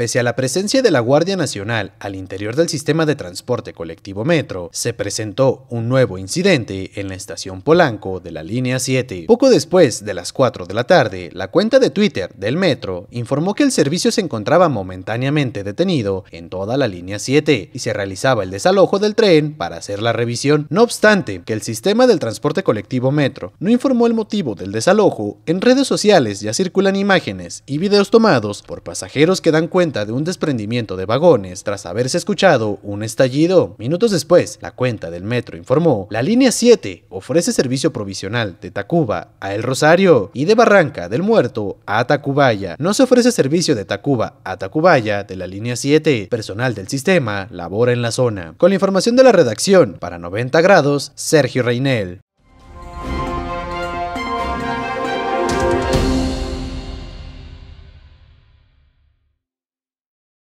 Pese a la presencia de la Guardia Nacional al interior del sistema de transporte colectivo Metro, se presentó un nuevo incidente en la estación Polanco de la línea 7. Poco después de las 4 de la tarde, la cuenta de Twitter del Metro informó que el servicio se encontraba momentáneamente detenido en toda la línea 7 y se realizaba el desalojo del tren para hacer la revisión. No obstante, que el sistema del transporte colectivo Metro no informó el motivo del desalojo, en redes sociales ya circulan imágenes y videos tomados por pasajeros que dan cuenta de un desprendimiento de vagones tras haberse escuchado un estallido. Minutos después, la cuenta del metro informó, la línea 7 ofrece servicio provisional de Tacuba a El Rosario y de Barranca del Muerto a Tacubaya. No se ofrece servicio de Tacuba a Tacubaya de la línea 7. Personal del sistema labora en la zona. Con la información de la redacción, para 90 grados, Sergio Reinel.